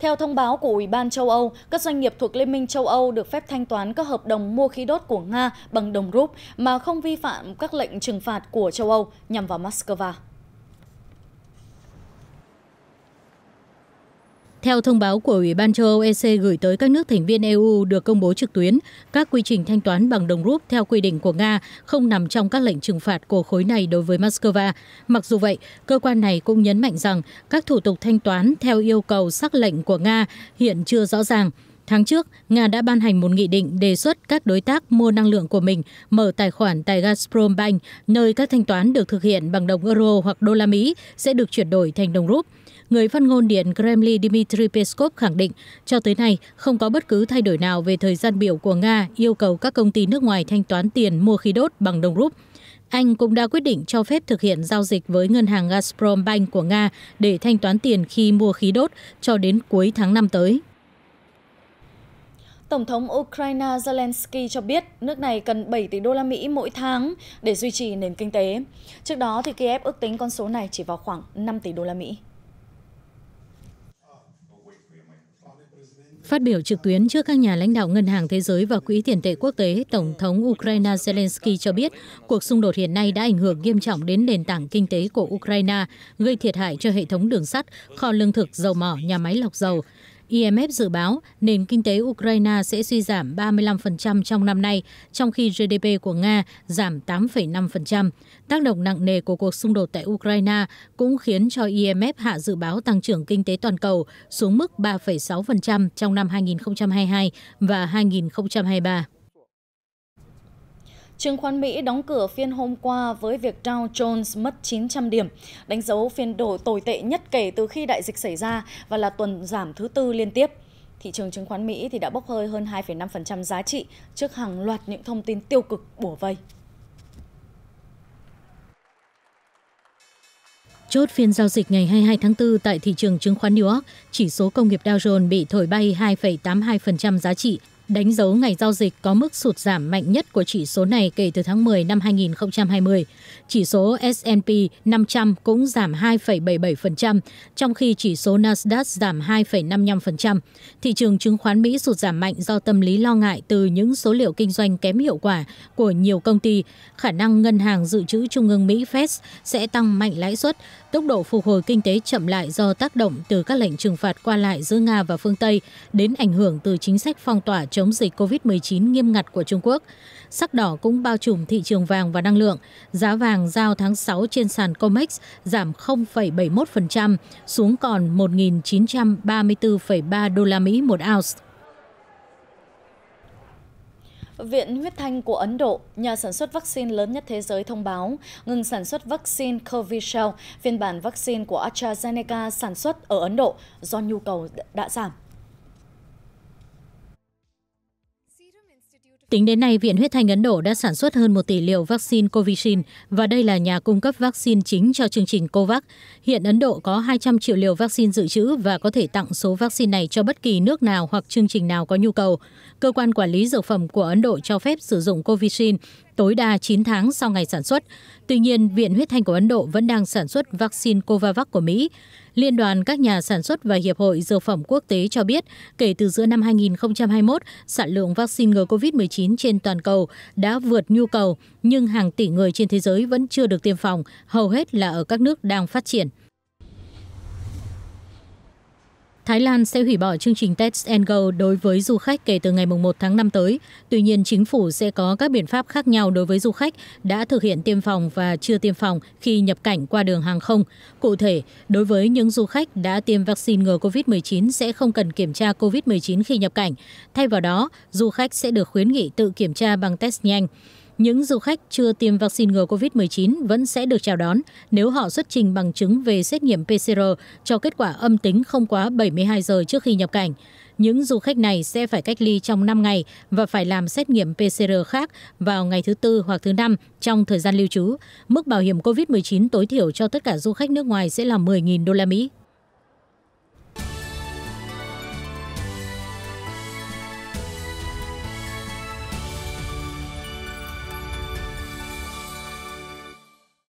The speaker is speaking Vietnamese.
Theo thông báo của Ủy ban châu Âu, các doanh nghiệp thuộc Liên minh châu Âu được phép thanh toán các hợp đồng mua khí đốt của Nga bằng đồng rúp mà không vi phạm các lệnh trừng phạt của châu Âu nhằm vào Moscow. Theo thông báo của Ủy ban châu Âu EC gửi tới các nước thành viên EU được công bố trực tuyến, các quy trình thanh toán bằng đồng rút theo quy định của Nga không nằm trong các lệnh trừng phạt của khối này đối với Moscow. Mặc dù vậy, cơ quan này cũng nhấn mạnh rằng các thủ tục thanh toán theo yêu cầu sắc lệnh của Nga hiện chưa rõ ràng. Tháng trước, Nga đã ban hành một nghị định đề xuất các đối tác mua năng lượng của mình mở tài khoản tại Gazprom Bank, nơi các thanh toán được thực hiện bằng đồng euro hoặc đô la Mỹ sẽ được chuyển đổi thành đồng rúp người phát ngôn Điện Kremlin Dmitry Peskov khẳng định cho tới nay không có bất cứ thay đổi nào về thời gian biểu của Nga yêu cầu các công ty nước ngoài thanh toán tiền mua khí đốt bằng đồng rúp. Anh cũng đã quyết định cho phép thực hiện giao dịch với ngân hàng Gazprom Bank của Nga để thanh toán tiền khi mua khí đốt cho đến cuối tháng năm tới. Tổng thống Ukraine Zelensky cho biết nước này cần 7 tỷ đô la Mỹ mỗi tháng để duy trì nền kinh tế. Trước đó thì Kiev ước tính con số này chỉ vào khoảng 5 tỷ đô la Mỹ. Phát biểu trực tuyến trước các nhà lãnh đạo Ngân hàng Thế giới và Quỹ tiền tệ quốc tế, Tổng thống Ukraine Zelensky cho biết cuộc xung đột hiện nay đã ảnh hưởng nghiêm trọng đến nền tảng kinh tế của Ukraine, gây thiệt hại cho hệ thống đường sắt, kho lương thực, dầu mỏ, nhà máy lọc dầu. IMF dự báo nền kinh tế Ukraine sẽ suy giảm 35% trong năm nay, trong khi GDP của Nga giảm 8,5%. Tác động nặng nề của cuộc xung đột tại Ukraine cũng khiến cho IMF hạ dự báo tăng trưởng kinh tế toàn cầu xuống mức 3,6% trong năm 2022 và 2023. Chứng khoán Mỹ đóng cửa phiên hôm qua với việc Dow Jones mất 900 điểm, đánh dấu phiên đổ tồi tệ nhất kể từ khi đại dịch xảy ra và là tuần giảm thứ tư liên tiếp. Thị trường chứng khoán Mỹ thì đã bốc hơi hơn 2,5% giá trị trước hàng loạt những thông tin tiêu cực bủa vây. Chốt phiên giao dịch ngày 22 tháng 4 tại thị trường chứng khoán New York, chỉ số công nghiệp Dow Jones bị thổi bay 2,82% giá trị đánh dấu ngày giao dịch có mức sụt giảm mạnh nhất của chỉ số này kể từ tháng 10 năm 2020. Chỉ số S&P 500 cũng giảm 2,77%, trong khi chỉ số Nasdaq giảm 2,55%. Thị trường chứng khoán Mỹ sụt giảm mạnh do tâm lý lo ngại từ những số liệu kinh doanh kém hiệu quả của nhiều công ty, khả năng ngân hàng dự trữ trung ương Mỹ Fed sẽ tăng mạnh lãi suất, tốc độ phục hồi kinh tế chậm lại do tác động từ các lệnh trừng phạt qua lại giữa Nga và phương Tây đến ảnh hưởng từ chính sách phong tỏa cho chống dịch COVID-19 nghiêm ngặt của Trung Quốc. Sắc đỏ cũng bao trùm thị trường vàng và năng lượng. Giá vàng giao tháng 6 trên sàn COMEX giảm 0,71% xuống còn 1.934,3 đô la Mỹ một ounce. Viện Huyết Thanh của Ấn Độ, nhà sản xuất vaccine lớn nhất thế giới thông báo ngừng sản xuất vaccine Covishield, phiên bản vaccine của AstraZeneca sản xuất ở Ấn Độ do nhu cầu đã giảm. Tính đến nay, Viện Huyết Thanh Ấn Độ đã sản xuất hơn 1 tỷ liều vaccine Covishin và đây là nhà cung cấp vaccine chính cho chương trình COVAX. Hiện Ấn Độ có 200 triệu liều vaccine dự trữ và có thể tặng số vaccine này cho bất kỳ nước nào hoặc chương trình nào có nhu cầu. Cơ quan quản lý dược phẩm của Ấn Độ cho phép sử dụng Covishin tối đa 9 tháng sau ngày sản xuất. Tuy nhiên, Viện Huyết Thanh của Ấn Độ vẫn đang sản xuất vaccine Covax của Mỹ. Liên đoàn các nhà sản xuất và Hiệp hội Dược phẩm Quốc tế cho biết, kể từ giữa năm 2021, sản lượng vaccine ngừa COVID-19 trên toàn cầu đã vượt nhu cầu, nhưng hàng tỷ người trên thế giới vẫn chưa được tiêm phòng, hầu hết là ở các nước đang phát triển. Thái Lan sẽ hủy bỏ chương trình Test and Go đối với du khách kể từ ngày 1 tháng 5 tới. Tuy nhiên, chính phủ sẽ có các biện pháp khác nhau đối với du khách đã thực hiện tiêm phòng và chưa tiêm phòng khi nhập cảnh qua đường hàng không. Cụ thể, đối với những du khách đã tiêm vaccine ngừa COVID-19 sẽ không cần kiểm tra COVID-19 khi nhập cảnh. Thay vào đó, du khách sẽ được khuyến nghị tự kiểm tra bằng test nhanh. Những du khách chưa tiêm vaccine ngừa COVID-19 vẫn sẽ được chào đón nếu họ xuất trình bằng chứng về xét nghiệm PCR cho kết quả âm tính không quá 72 giờ trước khi nhập cảnh. Những du khách này sẽ phải cách ly trong 5 ngày và phải làm xét nghiệm PCR khác vào ngày thứ tư hoặc thứ năm trong thời gian lưu trú. Mức bảo hiểm COVID-19 tối thiểu cho tất cả du khách nước ngoài sẽ là 10.000 đô la Mỹ.